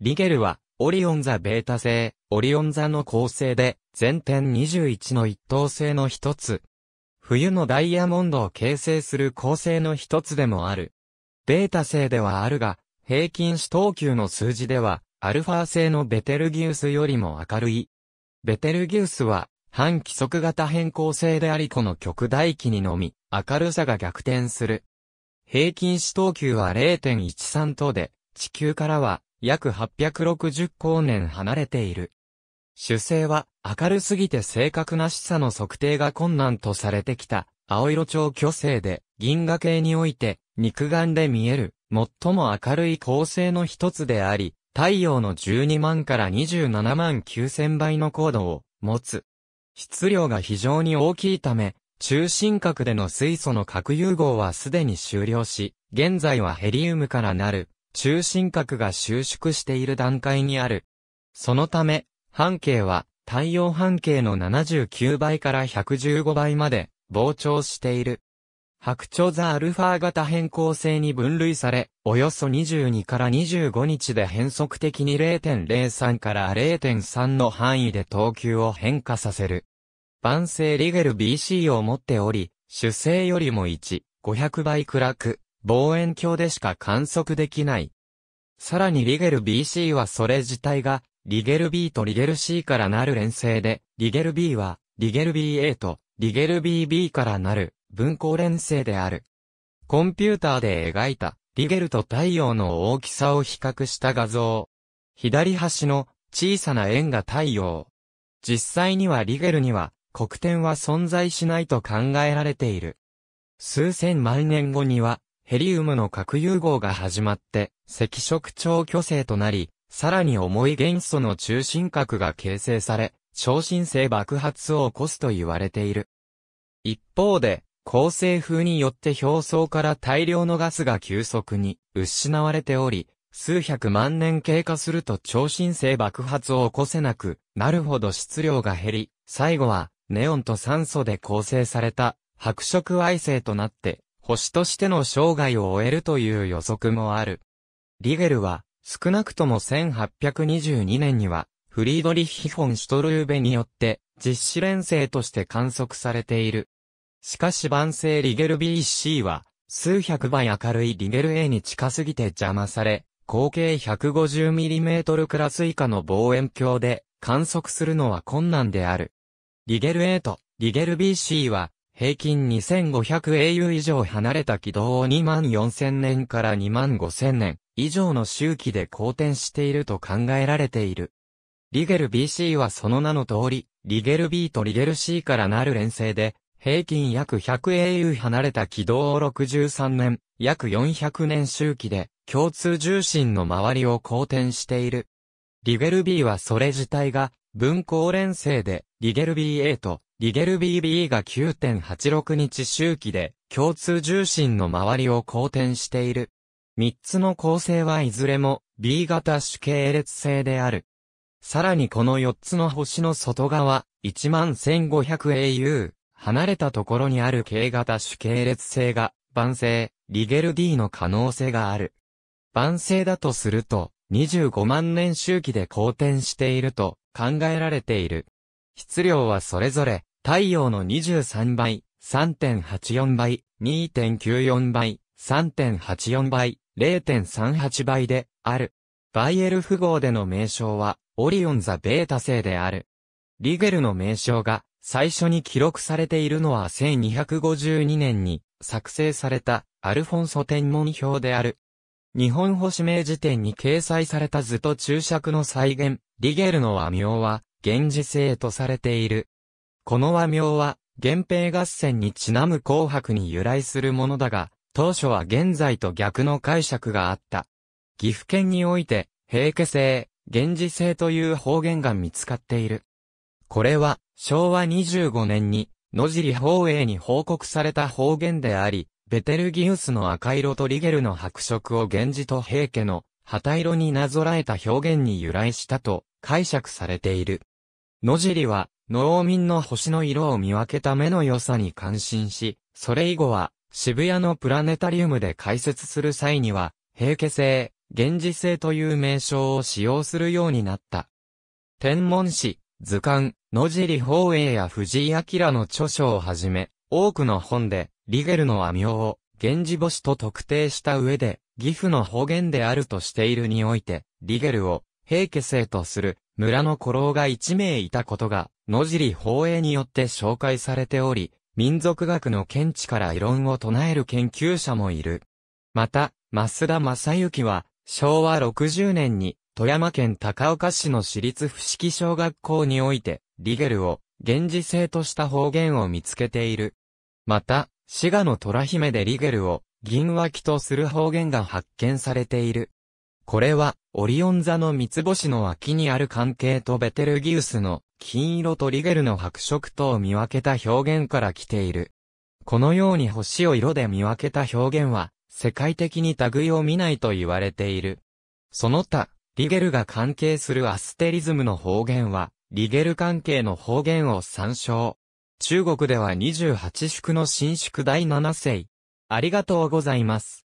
リゲルは、オリオン座ベータ星、オリオン座の構成で、全点21の一等星の一つ。冬のダイヤモンドを形成する構成の一つでもある。ベータ星ではあるが、平均四等級の数字では、アルファ星のベテルギウスよりも明るい。ベテルギウスは、半規則型変更性でありこの極大期にのみ、明るさが逆転する。平均四等級は0.13等で、地球からは約860光年離れている。主星は明るすぎて正確な示唆の測定が困難とされてきた青色超巨星で銀河系において肉眼で見える最も明るい恒星の一つであり、太陽の12万から27万9000倍の高度を持つ。質量が非常に大きいため、中心核での水素の核融合はすでに終了し、現在はヘリウムからなる中心核が収縮している段階にある。そのため、半径は太陽半径の79倍から115倍まで膨張している。白鳥座アルファ型変更性に分類され、およそ22から25日で変則的に0.03から0.3の範囲で等級を変化させる。晩成リゲル BC を持っており、主星よりも1、500倍暗く、望遠鏡でしか観測できない。さらにリゲル BC はそれ自体が、リゲル B とリゲル C からなる連星で、リゲル B は、リゲル BA と、リゲル BB からなる、分光連星である。コンピューターで描いた、リゲルと太陽の大きさを比較した画像。左端の、小さな円が太陽。実際にはリゲルには、黒点は存在しないと考えられている。数千万年後には、ヘリウムの核融合が始まって、赤色超巨星となり、さらに重い元素の中心核が形成され、超新星爆発を起こすと言われている。一方で、恒星風によって表層から大量のガスが急速に失われており、数百万年経過すると超新星爆発を起こせなくなるほど質量が減り、最後はネオンと酸素で構成された白色矮星となって星としての生涯を終えるという予測もある。リゲルは、少なくとも1822年には、フリードリッヒ・フォン・シュトルーベによって、実施連星として観測されている。しかし万星リゲル BC は、数百倍明るいリゲル A に近すぎて邪魔され、合計 150mm クラス以下の望遠鏡で観測するのは困難である。リゲル A とリゲル BC は平均 2500au 以上離れた軌道を2万4000年から2万5000年以上の周期で好転していると考えられている。リゲル BC はその名の通り、リゲル B とリゲル C からなる連星で、平均約 100au 離れた軌道を63年、約400年周期で、共通重心の周りを好転している。リゲル B はそれ自体が、分光連星で、リゲル BA とリゲル BB が9.86日周期で共通重心の周りを交転している。3つの構成はいずれも B 型主系列性である。さらにこの4つの星の外側、11500au、離れたところにある K 型主系列性が、晩星、リゲル D の可能性がある。晩星だとすると、25万年周期で交転していると考えられている。質量はそれぞれ太陽の23倍、3.84倍、2.94倍、3.84倍、0.38倍で、ある。バイエル符号での名称は、オリオン座ベータ星である。リゲルの名称が、最初に記録されているのは1252年に、作成された、アルフォンソ天文表である。日本星名辞典に掲載された図と注釈の再現、リゲルの和名は、現時性とされている。この和名は、源平合戦にちなむ紅白に由来するものだが、当初は現在と逆の解釈があった。岐阜県において、平家性、源氏性という方言が見つかっている。これは、昭和25年に、野尻宝英に報告された方言であり、ベテルギウスの赤色とリゲルの白色を源氏と平家の旗色になぞらえた表現に由来したと解釈されている。野尻は農民の星の色を見分けた目の良さに感心し、それ以後は渋谷のプラネタリウムで解説する際には、平家性、源氏性という名称を使用するようになった。天文史、図鑑、野尻宝永や藤井明の著書をはじめ、多くの本で、リゲルの阿名を、源氏星と特定した上で、義父の方言であるとしているにおいて、リゲルを、平家星とする、村の古老が一名いたことが、野尻法営によって紹介されており、民族学の見地から異論を唱える研究者もいる。また、増田正幸は、昭和60年に、富山県高岡市の私立伏木小学校において、リゲルを、現時性とした方言を見つけている。また、滋賀の虎姫でリゲルを、銀脇とする方言が発見されている。これは、オリオン座の三つ星の脇にある関係とベテルギウスの金色とリゲルの白色とを見分けた表現から来ている。このように星を色で見分けた表現は、世界的に類を見ないと言われている。その他、リゲルが関係するアステリズムの方言は、リゲル関係の方言を参照。中国では28宿の新宿第7世。ありがとうございます。